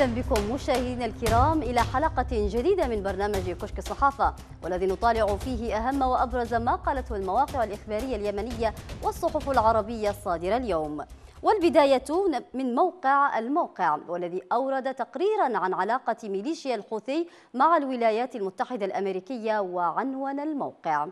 اهلا بكم مشاهدينا الكرام الى حلقه جديده من برنامج كشك الصحافه والذي نطالع فيه اهم وابرز ما قالته المواقع الاخباريه اليمنيه والصحف العربيه الصادره اليوم. والبداية من موقع الموقع والذي أورد تقريرا عن علاقة ميليشيا الحوثي مع الولايات المتحدة الأمريكية وعنون الموقع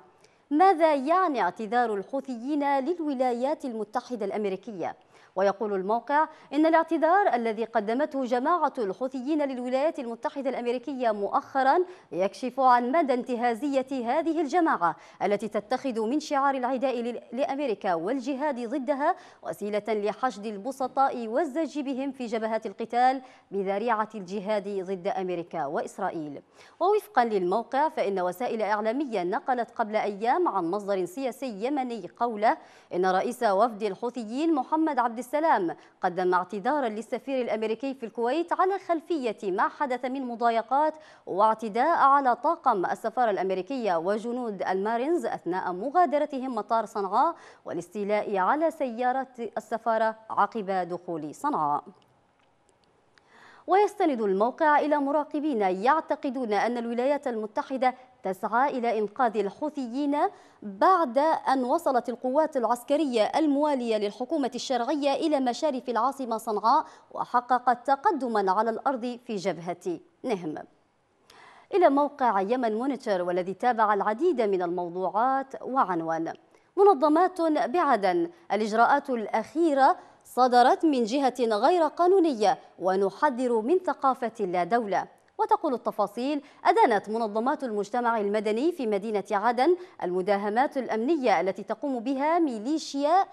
ماذا يعني اعتذار الحوثيين للولايات المتحدة الأمريكية؟ ويقول الموقع إن الاعتذار الذي قدمته جماعة الحوثيين للولايات المتحدة الأمريكية مؤخرا يكشف عن مدى انتهازية هذه الجماعة التي تتخذ من شعار العداء لأمريكا والجهاد ضدها وسيلة لحشد البسطاء والزج بهم في جبهات القتال بذريعة الجهاد ضد أمريكا وإسرائيل ووفقا للموقع فإن وسائل إعلامية نقلت قبل أيام عن مصدر سياسي يمني قوله إن رئيس وفد الحوثيين محمد عبد السلام قدم اعتذارا للسفير الأمريكي في الكويت على خلفية ما حدث من مضايقات واعتداء على طاقم السفارة الأمريكية وجنود المارينز أثناء مغادرتهم مطار صنعاء والاستيلاء على سيارة السفارة عقب دخول صنعاء ويستند الموقع إلى مراقبين يعتقدون أن الولايات المتحدة تسعى إلى إنقاذ الحوثيين بعد أن وصلت القوات العسكرية الموالية للحكومة الشرعية إلى مشارف العاصمة صنعاء وحققت تقدما على الأرض في جبهة نهم إلى موقع يمن مونيتور والذي تابع العديد من الموضوعات وعنوان منظمات بعدن الإجراءات الأخيرة صدرت من جهة غير قانونية ونحذر من ثقافة لا دولة وتقول التفاصيل أدانت منظمات المجتمع المدني في مدينة عدن المداهمات الأمنية التي تقوم بها ميليشيا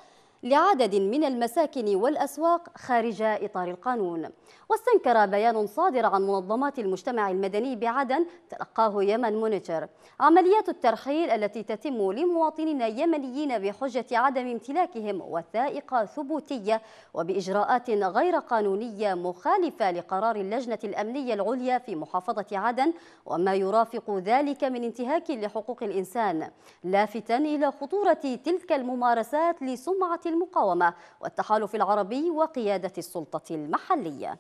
لعدد من المساكن والأسواق خارج إطار القانون واستنكر بيان صادر عن منظمات المجتمع المدني بعدن تلقاه يمن مونيتور عمليات الترحيل التي تتم لمواطنين يمنيين بحجة عدم امتلاكهم وثائق ثبوتية وبإجراءات غير قانونية مخالفة لقرار اللجنة الأمنية العليا في محافظة عدن وما يرافق ذلك من انتهاك لحقوق الإنسان لافتا إلى خطورة تلك الممارسات لسمعة المقاومة والتحالف العربي وقيادة السلطة المحلية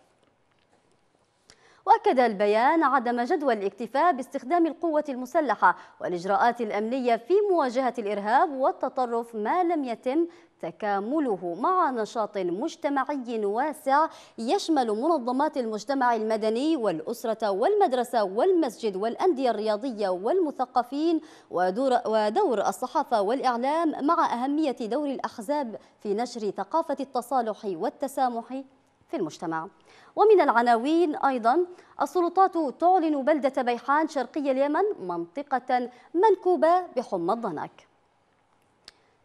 واكد البيان عدم جدوى الاكتفاء باستخدام القوه المسلحه والاجراءات الامنيه في مواجهه الارهاب والتطرف ما لم يتم تكامله مع نشاط مجتمعي واسع يشمل منظمات المجتمع المدني والأسرة والمدرسة والمسجد والأندية الرياضية والمثقفين ودور, ودور الصحافة والإعلام مع أهمية دور الأحزاب في نشر ثقافة التصالح والتسامح في المجتمع ومن العناوين أيضا السلطات تعلن بلدة بيحان شرقي اليمن منطقة منكوبة بحمى الضنك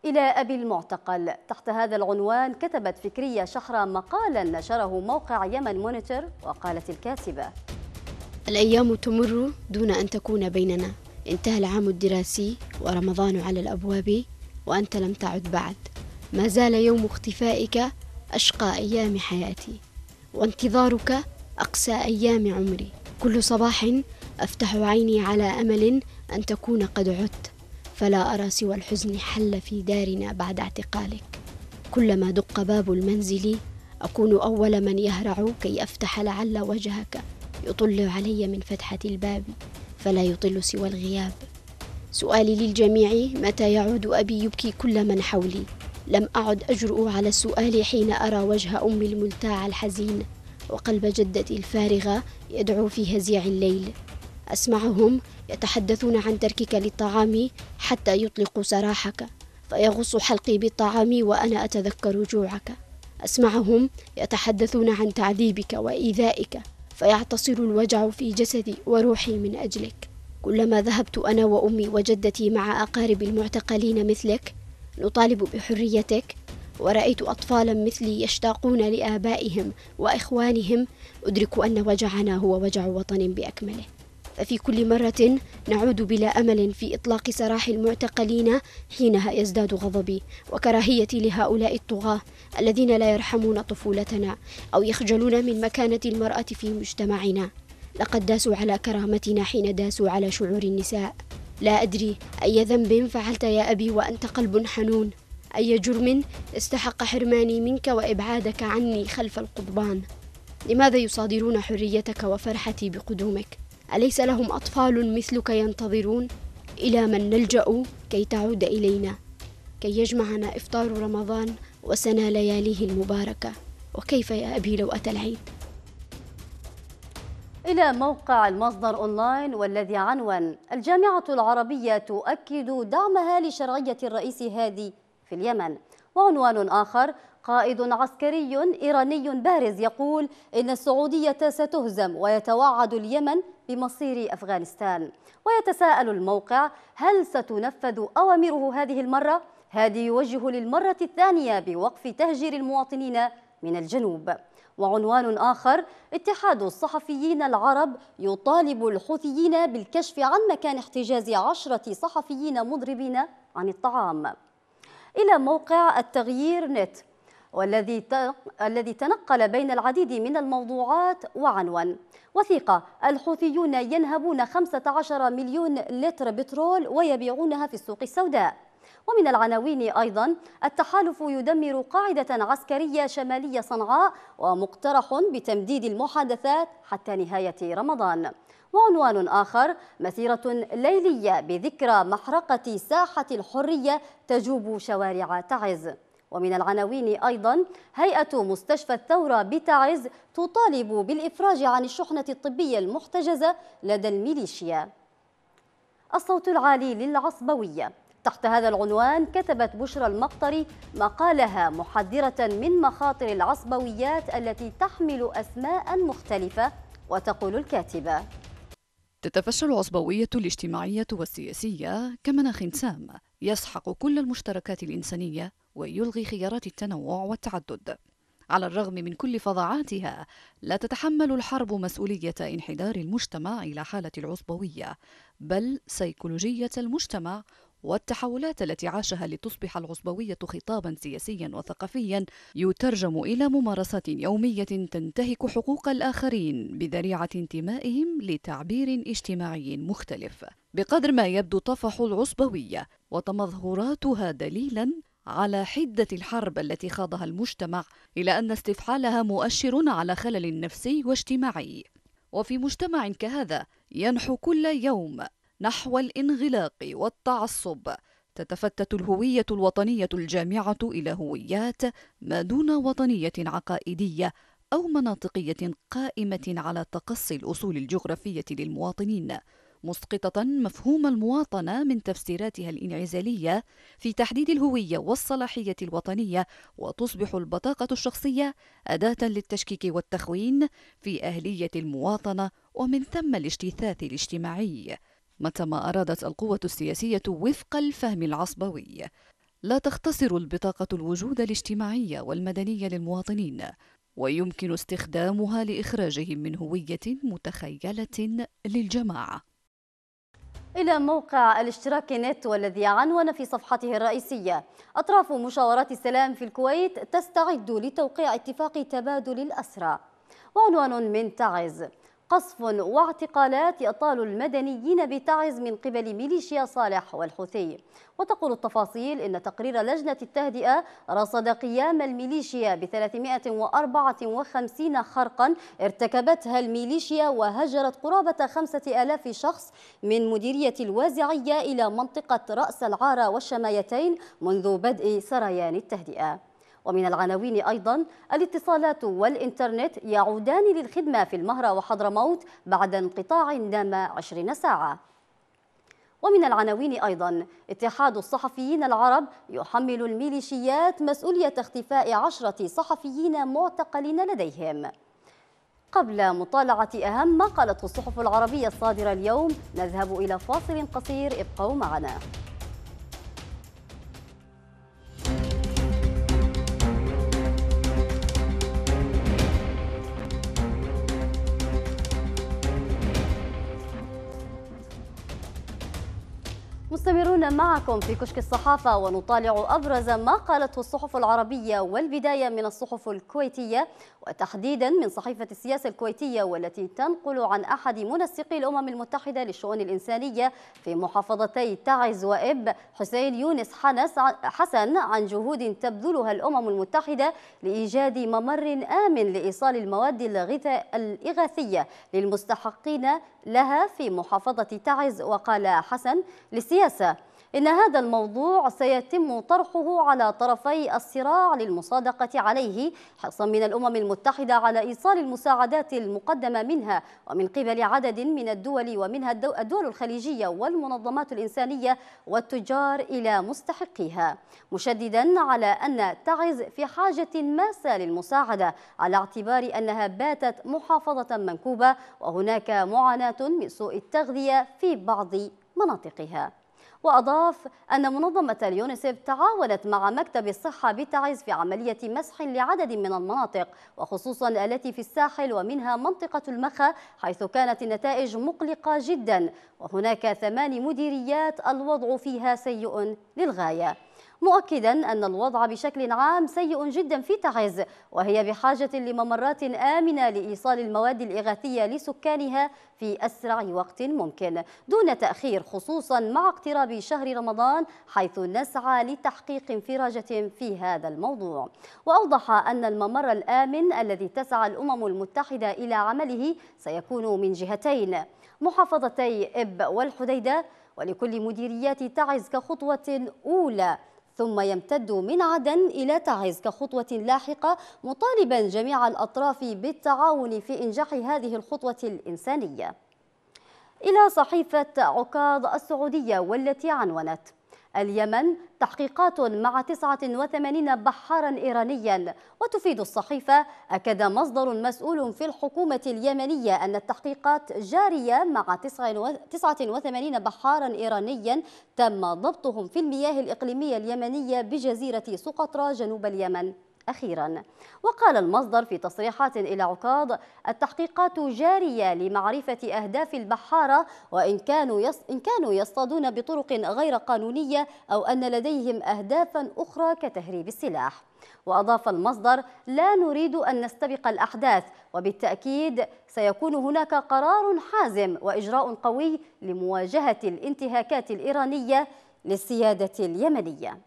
إلى أبي المعتقل تحت هذا العنوان كتبت فكرية شحرة مقالا نشره موقع يمن مونيتور وقالت الكاتبة الأيام تمر دون أن تكون بيننا انتهى العام الدراسي ورمضان على الأبواب وأنت لم تعد بعد ما زال يوم اختفائك أشقى أيام حياتي وانتظارك أقسى أيام عمري كل صباح أفتح عيني على أمل أن تكون قد عدت فلا أرى سوى الحزن حل في دارنا بعد اعتقالك كلما دق باب المنزل أكون أول من يهرع كي أفتح لعل وجهك يطل علي من فتحة الباب فلا يطل سوى الغياب سؤالي للجميع متى يعود أبي يبكي كل من حولي لم أعد أجرؤ على السؤال حين أرى وجه أمي الملتاع الحزين وقلب جدتي الفارغة يدعو في هزيع الليل أسمعهم يتحدثون عن تركك للطعام حتى يطلق سراحك فيغص حلقي بالطعام وأنا أتذكر جوعك أسمعهم يتحدثون عن تعذيبك وإيذائك فيعتصر الوجع في جسدي وروحي من أجلك كلما ذهبت أنا وأمي وجدتي مع أقارب المعتقلين مثلك نطالب بحريتك ورأيت أطفالا مثلي يشتاقون لآبائهم وإخوانهم أدرك أن وجعنا هو وجع وطن بأكمله ففي كل مرة نعود بلا أمل في إطلاق سراح المعتقلين حينها يزداد غضبي وكراهيتي لهؤلاء الطغاة الذين لا يرحمون طفولتنا أو يخجلون من مكانة المرأة في مجتمعنا لقد داسوا على كرامتنا حين داسوا على شعور النساء لا أدري أي ذنب فعلت يا أبي وأنت قلب حنون أي جرم استحق حرماني منك وإبعادك عني خلف القضبان لماذا يصادرون حريتك وفرحتي بقدومك أليس لهم أطفال مثلك ينتظرون إلى من نلجأ كي تعود إلينا كي يجمعنا إفطار رمضان وسنى لياليه المباركة وكيف يا أبي لو أتى العيد إلى موقع المصدر أونلاين والذي عنون الجامعة العربية تؤكد دعمها لشرعية الرئيس هادي في اليمن وعنوان آخر قائد عسكري إيراني بارز يقول إن السعودية ستهزم ويتوعد اليمن بمصير أفغانستان ويتساءل الموقع هل ستنفذ أوامره هذه المرة؟ هادي يوجه للمرة الثانية بوقف تهجير المواطنين من الجنوب وعنوان آخر اتحاد الصحفيين العرب يطالب الحوثيين بالكشف عن مكان احتجاز عشرة صحفيين مضربين عن الطعام إلى موقع التغيير نت والذي الذي تنقل بين العديد من الموضوعات وعنوان وثيقة الحوثيون ينهبون 15 مليون لتر بترول ويبيعونها في السوق السوداء ومن العناوين أيضا التحالف يدمر قاعدة عسكرية شمالية صنعاء ومقترح بتمديد المحادثات حتى نهاية رمضان وعنوان آخر مسيرة ليلية بذكرى محرقة ساحة الحرية تجوب شوارع تعز ومن العناوين أيضا هيئة مستشفى الثورة بتعز تطالب بالإفراج عن الشحنة الطبية المحتجزة لدى الميليشيا الصوت العالي للعصبوية تحت هذا العنوان كتبت بشرى المقطري مقالها محذرة من مخاطر العصبويات التي تحمل أسماء مختلفة وتقول الكاتبة تتفشى العصبوية الاجتماعية والسياسية كمناخ سام يسحق كل المشتركات الإنسانية ويلغي خيارات التنوع والتعدد على الرغم من كل فظاعاتها لا تتحمل الحرب مسؤوليه انحدار المجتمع الى حاله العصبويه بل سيكولوجيه المجتمع والتحولات التي عاشها لتصبح العصبوية خطابا سياسيا وثقافيا يترجم إلى ممارسات يومية تنتهك حقوق الآخرين بذريعة انتمائهم لتعبير اجتماعي مختلف بقدر ما يبدو طفح العصبوية وتمظهراتها دليلا على حدة الحرب التي خاضها المجتمع إلى أن استفحالها مؤشر على خلل نفسي واجتماعي وفي مجتمع كهذا ينحو كل يوم نحو الانغلاق والتعصب تتفتت الهويه الوطنيه الجامعه الى هويات ما دون وطنيه عقائديه او مناطقيه قائمه على تقصي الاصول الجغرافيه للمواطنين مسقطة مفهوم المواطنة من تفسيراتها الانعزالية في تحديد الهوية والصلاحية الوطنية وتصبح البطاقة الشخصية أداة للتشكيك والتخوين في أهلية المواطنة ومن ثم الاجتثاث الاجتماعي متى ما أرادت القوة السياسية وفق الفهم العصبوي لا تختصر البطاقة الوجود الاجتماعي والمدني للمواطنين ويمكن استخدامها لإخراجهم من هوية متخيلة للجماعة إلى موقع الاشتراك نت والذي عنون في صفحته الرئيسية أطراف مشاورات السلام في الكويت تستعد لتوقيع اتفاق تبادل الأسرى وعنوان من تعز قصف واعتقالات يطال المدنيين بتعز من قبل ميليشيا صالح والحوثي وتقول التفاصيل إن تقرير لجنة التهدئة رصد قيام الميليشيا ب 354 خرقا ارتكبتها الميليشيا وهجرت قرابة 5000 شخص من مديرية الوازعية إلى منطقة رأس العارة والشمايتين منذ بدء سريان التهدئة ومن العناوين أيضا الاتصالات والإنترنت يعودان للخدمة في المهرة وحضرموت بعد انقطاع دام 20 ساعة ومن العناوين أيضا اتحاد الصحفيين العرب يحمل الميليشيات مسؤولية اختفاء عشرة صحفيين معتقلين لديهم قبل مطالعة أهم ما قالته الصحف العربية الصادرة اليوم نذهب إلى فاصل قصير ابقوا معنا نكون معكم في كشك الصحافة ونطالع أبرز ما قالته الصحف العربية والبداية من الصحف الكويتية وتحديدا من صحيفة السياسة الكويتية والتي تنقل عن أحد منسقي الأمم المتحدة للشؤون الإنسانية في محافظتي تعز وإب حسين يونس حنس حسن عن جهود تبذلها الأمم المتحدة لإيجاد ممر آمن لإيصال المواد الإغاثية للمستحقين لها في محافظة تعز وقال حسن للسياسة إن هذا الموضوع سيتم طرحه على طرفي الصراع للمصادقة عليه حرصا من الأمم المتحدة على إيصال المساعدات المقدمة منها ومن قبل عدد من الدول ومنها الدول الخليجية والمنظمات الإنسانية والتجار إلى مستحقيها مشددا على أن تعز في حاجة ماسة للمساعدة على اعتبار أنها باتت محافظة منكوبة وهناك معاناة من سوء التغذية في بعض مناطقها وأضاف أن منظمة اليونيسف تعاونت مع مكتب الصحة بتعز في عملية مسح لعدد من المناطق وخصوصا التي في الساحل ومنها منطقة المخا حيث كانت النتائج مقلقة جدا وهناك ثمان مديريات الوضع فيها سيء للغاية مؤكدا أن الوضع بشكل عام سيء جدا في تعز وهي بحاجة لممرات آمنة لإيصال المواد الإغاثية لسكانها في أسرع وقت ممكن دون تأخير خصوصا مع اقتراب شهر رمضان حيث نسعى لتحقيق انفراجة في هذا الموضوع وأوضح أن الممر الآمن الذي تسعى الأمم المتحدة إلى عمله سيكون من جهتين محافظتي إب والحديدة ولكل مديريات تعز كخطوة أولى ثم يمتد من عدن إلى تعز كخطوة لاحقة مطالبا جميع الأطراف بالتعاون في إنجاح هذه الخطوة الإنسانية إلى صحيفة عكاظ السعودية والتي عنونت اليمن تحقيقات مع 89 بحارا إيرانيا وتفيد الصحيفة أكد مصدر مسؤول في الحكومة اليمنية أن التحقيقات جارية مع 89 بحارا إيرانيا تم ضبطهم في المياه الإقليمية اليمنية بجزيرة سقطرى جنوب اليمن أخيرا وقال المصدر في تصريحات إلى عكاظ التحقيقات جارية لمعرفة أهداف البحارة وإن كانوا, يص... إن كانوا يصطادون بطرق غير قانونية أو أن لديهم أهدافا أخرى كتهريب السلاح وأضاف المصدر لا نريد أن نستبق الأحداث وبالتأكيد سيكون هناك قرار حازم وإجراء قوي لمواجهة الانتهاكات الإيرانية للسيادة اليمنية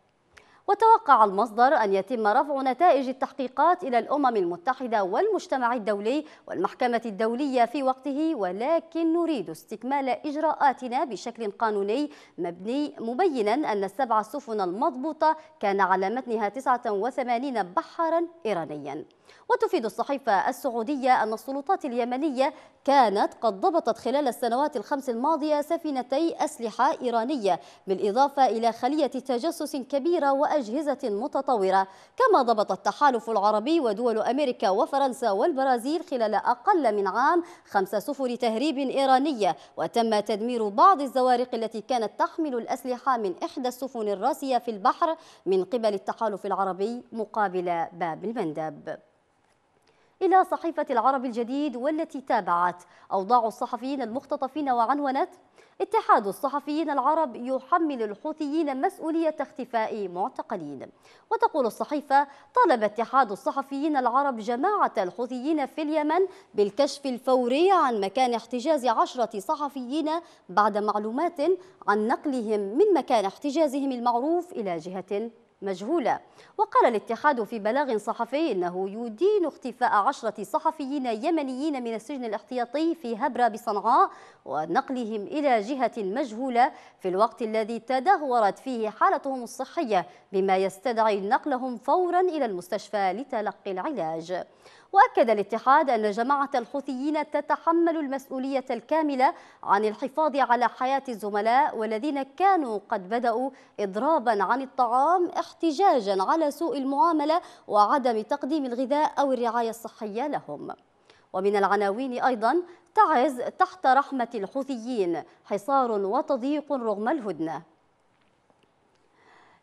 وتوقع المصدر أن يتم رفع نتائج التحقيقات إلى الأمم المتحدة والمجتمع الدولي والمحكمة الدولية في وقته ولكن نريد استكمال إجراءاتنا بشكل قانوني مبني مبينا أن السبع سفن المضبوطة كان على متنها 89 بحرا إيرانيا وتفيد الصحيفة السعودية أن السلطات اليمنية كانت قد ضبطت خلال السنوات الخمس الماضية سفينتي أسلحة إيرانية بالإضافة إلى خلية تجسس كبيرة وأجهزة متطورة كما ضبط التحالف العربي ودول أمريكا وفرنسا والبرازيل خلال أقل من عام خمس سفن تهريب إيرانية وتم تدمير بعض الزوارق التي كانت تحمل الأسلحة من إحدى السفن الراسية في البحر من قبل التحالف العربي مقابل باب المندب إلى صحيفة العرب الجديد والتي تابعت أوضاع الصحفيين المختطفين وعنونت اتحاد الصحفيين العرب يحمل الحوثيين مسؤولية اختفاء معتقلين وتقول الصحيفة طالب اتحاد الصحفيين العرب جماعة الحوثيين في اليمن بالكشف الفوري عن مكان احتجاز عشرة صحفيين بعد معلومات عن نقلهم من مكان احتجازهم المعروف إلى جهة مجهولة وقال الاتحاد في بلاغ صحفي أنه يدين اختفاء عشرة صحفيين يمنيين من السجن الاحتياطي في هبرة بصنعاء ونقلهم إلى جهة مجهولة في الوقت الذي تدهورت فيه حالتهم الصحية بما يستدعي نقلهم فورا إلى المستشفى لتلقي العلاج وأكد الاتحاد أن جماعة الحوثيين تتحمل المسؤولية الكاملة عن الحفاظ على حياة الزملاء والذين كانوا قد بدأوا إضرابا عن الطعام احتجاجا على سوء المعاملة وعدم تقديم الغذاء أو الرعاية الصحية لهم ومن العناوين أيضا تعز تحت رحمة الحوثيين حصار وتضييق رغم الهدنة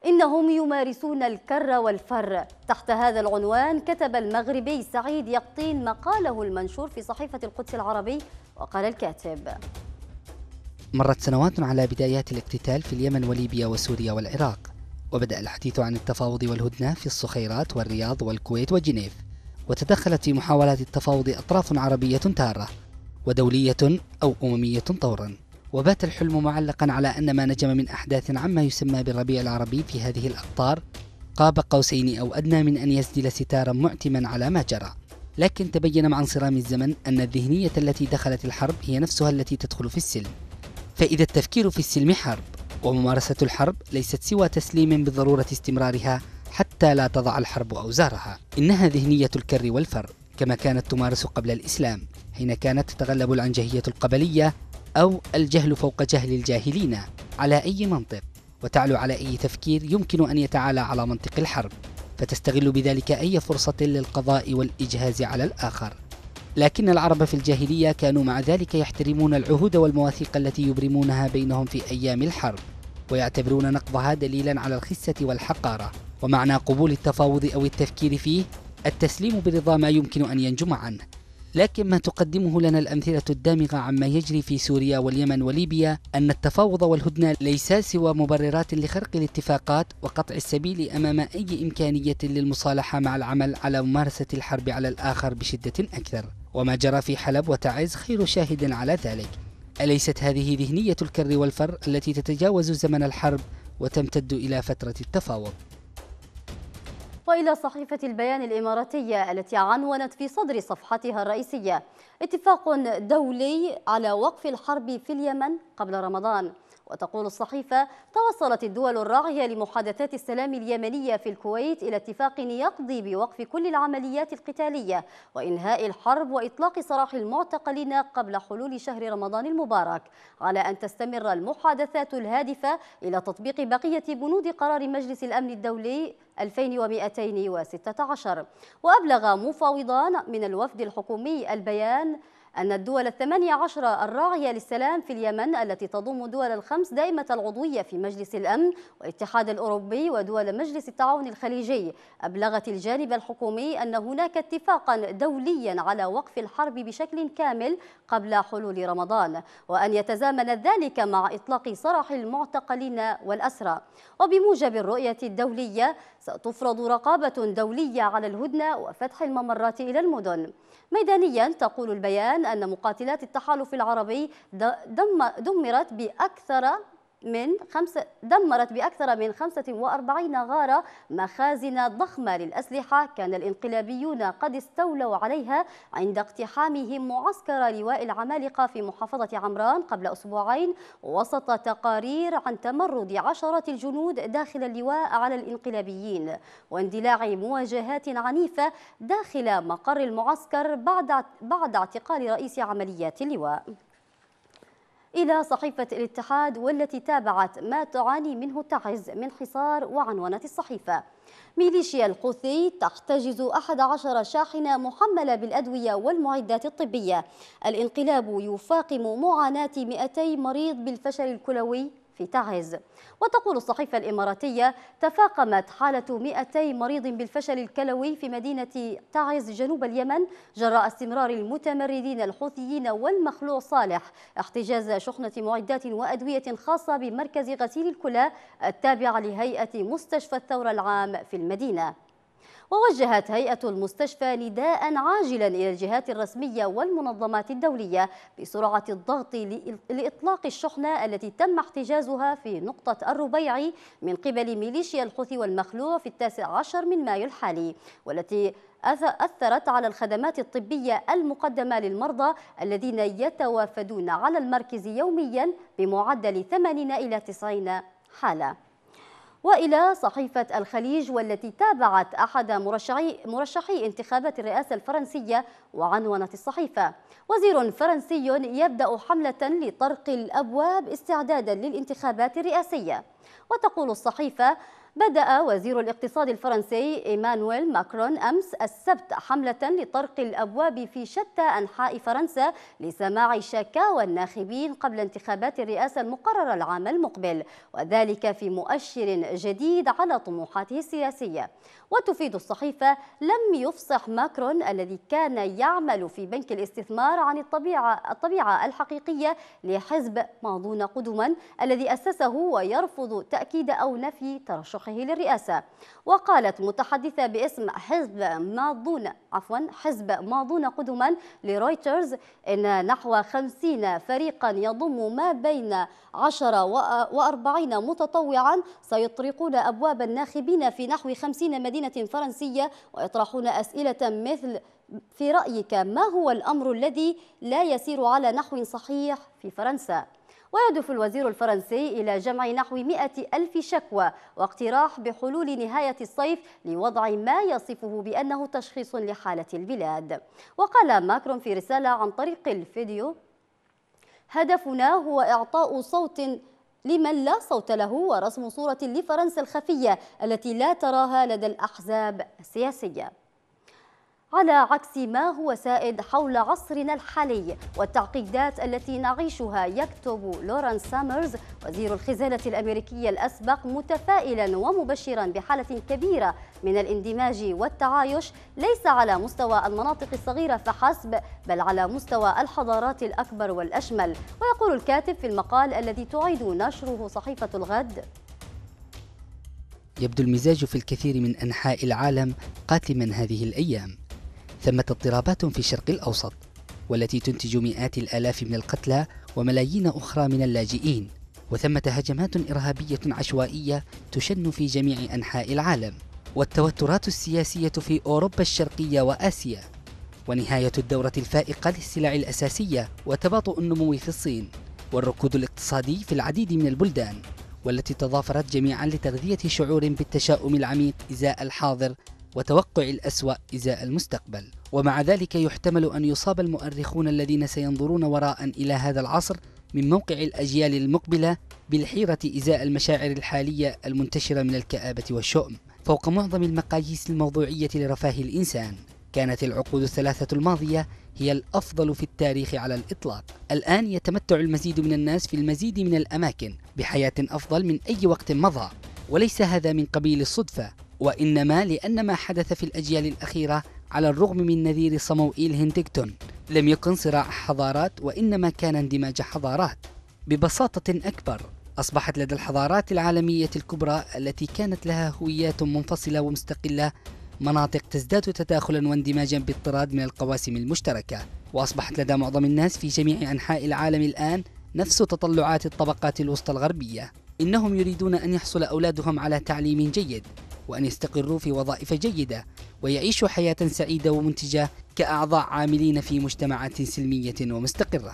إنهم يمارسون الكر والفر تحت هذا العنوان كتب المغربي سعيد يقطين مقاله المنشور في صحيفة القدس العربي وقال الكاتب مرت سنوات على بدايات الاقتتال في اليمن وليبيا وسوريا والعراق وبدأ الحديث عن التفاوض والهدنة في الصخيرات والرياض والكويت وجنيف وتدخلت في محاولات التفاوض أطراف عربية تارة ودولية أو أممية طورا وبات الحلم معلقا على أن ما نجم من أحداث عما يسمى بالربيع العربي في هذه الأقطار قاب قوسين أو أدنى من أن يسدل ستارا معتما على ما جرى لكن تبين مع انصرام الزمن أن الذهنية التي دخلت الحرب هي نفسها التي تدخل في السلم فإذا التفكير في السلم حرب وممارسة الحرب ليست سوى تسليم بضرورة استمرارها حتى لا تضع الحرب أوزارها إنها ذهنية الكر والفر كما كانت تمارس قبل الإسلام حين كانت تتغلب العنجهية القبلية أو الجهل فوق جهل الجاهلين على أي منطق وتعلو على أي تفكير يمكن أن يتعالى على منطق الحرب فتستغل بذلك أي فرصة للقضاء والإجهاز على الآخر لكن العرب في الجاهلية كانوا مع ذلك يحترمون العهود والمواثيق التي يبرمونها بينهم في أيام الحرب ويعتبرون نقضها دليلا على الخسة والحقارة ومعنى قبول التفاوض أو التفكير فيه التسليم برضا ما يمكن أن ينجم عنه لكن ما تقدمه لنا الأمثلة الدامغة عما يجري في سوريا واليمن وليبيا أن التفاوض والهدنة ليسا سوى مبررات لخرق الاتفاقات وقطع السبيل أمام أي إمكانية للمصالحة مع العمل على ممارسة الحرب على الآخر بشدة أكثر وما جرى في حلب وتعز خير شاهد على ذلك أليست هذه ذهنية الكر والفر التي تتجاوز زمن الحرب وتمتد إلى فترة التفاوض وإلى صحيفة البيان الإماراتية التي عنونت في صدر صفحتها الرئيسية اتفاق دولي على وقف الحرب في اليمن قبل رمضان وتقول الصحيفة توصلت الدول الراعية لمحادثات السلام اليمنية في الكويت إلى اتفاق يقضي بوقف كل العمليات القتالية وإنهاء الحرب وإطلاق سراح المعتقلين قبل حلول شهر رمضان المبارك على أن تستمر المحادثات الهادفة إلى تطبيق بقية بنود قرار مجلس الأمن الدولي 2216 وأبلغ مفاوضان من الوفد الحكومي البيان أن الدول الثمانية عشر الراعية للسلام في اليمن التي تضم دول الخمس دائمة العضوية في مجلس الأمن والاتحاد الأوروبي ودول مجلس التعاون الخليجي أبلغت الجانب الحكومي أن هناك اتفاقا دوليا على وقف الحرب بشكل كامل قبل حلول رمضان وأن يتزامن ذلك مع إطلاق سراح المعتقلين والأسرى وبموجب الرؤية الدولية ستفرض رقابة دولية على الهدنة وفتح الممرات إلى المدن ميدانيا تقول البيان أن مقاتلات التحالف العربي دمرت بأكثر من خمسة دمرت بأكثر من 45 غارة مخازن ضخمة للأسلحة كان الإنقلابيون قد استولوا عليها عند اقتحامهم معسكر لواء العمالقة في محافظة عمران قبل أسبوعين وسط تقارير عن تمرد عشرات الجنود داخل اللواء على الإنقلابيين واندلاع مواجهات عنيفة داخل مقر المعسكر بعد بعد اعتقال رئيس عمليات اللواء إلى صحيفة الاتحاد والتي تابعت ما تعاني منه تعز من حصار وعنونة الصحيفة ميليشيا القوثي تحتجز 11 شاحنة محملة بالأدوية والمعدات الطبية الانقلاب يفاقم معاناة 200 مريض بالفشل الكلوي في تعز وتقول الصحيفة الإماراتية تفاقمت حالة 200 مريض بالفشل الكلوي في مدينة تعز جنوب اليمن جراء استمرار المتمردين الحوثيين والمخلوع صالح احتجاز شحنة معدات وأدوية خاصة بمركز غسيل الكلى التابع لهيئة مستشفى الثورة العام في المدينة ووجهت هيئة المستشفى نداء عاجلا إلى الجهات الرسمية والمنظمات الدولية بسرعة الضغط لإطلاق الشحنة التي تم احتجازها في نقطة الربيع من قبل ميليشيا الحوثي والمخلوع في التاسع عشر من مايو الحالي والتي أثرت على الخدمات الطبية المقدمة للمرضى الذين يتوافدون على المركز يوميا بمعدل 80 إلى 90 حالة وإلى صحيفة الخليج والتي تابعت أحد مرشحي, مرشحي انتخابات الرئاسة الفرنسية وعنونت الصحيفة وزير فرنسي يبدأ حملة لطرق الأبواب استعدادا للانتخابات الرئاسية وتقول الصحيفة بدأ وزير الاقتصاد الفرنسي إيمانويل ماكرون أمس السبت حملة لطرق الأبواب في شتى أنحاء فرنسا لسماع شكاوى الناخبين قبل انتخابات الرئاسة المقررة العام المقبل وذلك في مؤشر جديد على طموحاته السياسية وتفيد الصحيفة لم يفصح ماكرون الذي كان يعمل في بنك الاستثمار عن الطبيعة, الطبيعة الحقيقية لحزب ماضون قدما الذي أسسه ويرفض تأكيد أو نفي ترشح مرشحه للرئاسة وقالت متحدثة باسم حزب ماضون عفوا حزب ماضون قدما لرويترز إن نحو 50 فريقا يضم ما بين 10 و40 متطوعا سيطرقون أبواب الناخبين في نحو 50 مدينة فرنسية ويطرحون أسئلة مثل في رأيك ما هو الأمر الذي لا يسير على نحو صحيح في فرنسا؟ ويهدف الوزير الفرنسي إلى جمع نحو 100 ألف شكوى واقتراح بحلول نهاية الصيف لوضع ما يصفه بأنه تشخيص لحالة البلاد وقال ماكرون في رسالة عن طريق الفيديو هدفنا هو إعطاء صوت لمن لا صوت له ورسم صورة لفرنسا الخفية التي لا تراها لدى الأحزاب السياسية على عكس ما هو سائد حول عصرنا الحالي والتعقيدات التي نعيشها يكتب لوران سامرز وزير الخزانة الأمريكية الأسبق متفائلا ومبشرا بحالة كبيرة من الاندماج والتعايش ليس على مستوى المناطق الصغيرة فحسب بل على مستوى الحضارات الأكبر والأشمل ويقول الكاتب في المقال الذي تعيد نشره صحيفة الغد يبدو المزاج في الكثير من أنحاء العالم قاتما هذه الأيام ثمة اضطرابات في الشرق الأوسط والتي تنتج مئات الآلاف من القتلى وملايين أخرى من اللاجئين وثمة هجمات إرهابية عشوائية تشن في جميع أنحاء العالم والتوترات السياسية في أوروبا الشرقية وآسيا ونهاية الدورة الفائقة للسلع الأساسية وتباطؤ النمو في الصين والركود الاقتصادي في العديد من البلدان والتي تضافرت جميعا لتغذية شعور بالتشاؤم العميق إزاء الحاضر وتوقع الأسوأ إزاء المستقبل ومع ذلك يحتمل أن يصاب المؤرخون الذين سينظرون وراء إلى هذا العصر من موقع الأجيال المقبلة بالحيرة إزاء المشاعر الحالية المنتشرة من الكآبة والشؤم فوق معظم المقاييس الموضوعية لرفاه الإنسان كانت العقود الثلاثة الماضية هي الأفضل في التاريخ على الإطلاق الآن يتمتع المزيد من الناس في المزيد من الأماكن بحياة أفضل من أي وقت مضى وليس هذا من قبيل الصدفة وإنما لأن ما حدث في الأجيال الأخيرة على الرغم من نذير صموئيل هنتكتون لم يكن صراع حضارات وإنما كان اندماج حضارات ببساطة أكبر أصبحت لدى الحضارات العالمية الكبرى التي كانت لها هويات منفصلة ومستقلة مناطق تزداد تداخلا واندماجا بالطراد من القواسم المشتركة وأصبحت لدى معظم الناس في جميع أنحاء العالم الآن نفس تطلعات الطبقات الوسطى الغربية إنهم يريدون أن يحصل أولادهم على تعليم جيد وأن يستقروا في وظائف جيدة ويعيشوا حياة سعيدة ومنتجة كأعضاء عاملين في مجتمعات سلمية ومستقرة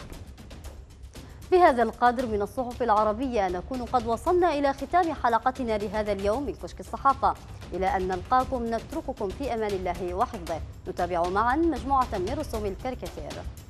بهذا القدر من الصحف العربية نكون قد وصلنا إلى ختام حلقتنا لهذا اليوم من كشك الصحافة إلى أن نلقاكم نترككم في أمان الله وحفظه نتابع معا مجموعة من رسوم الكاريكاتير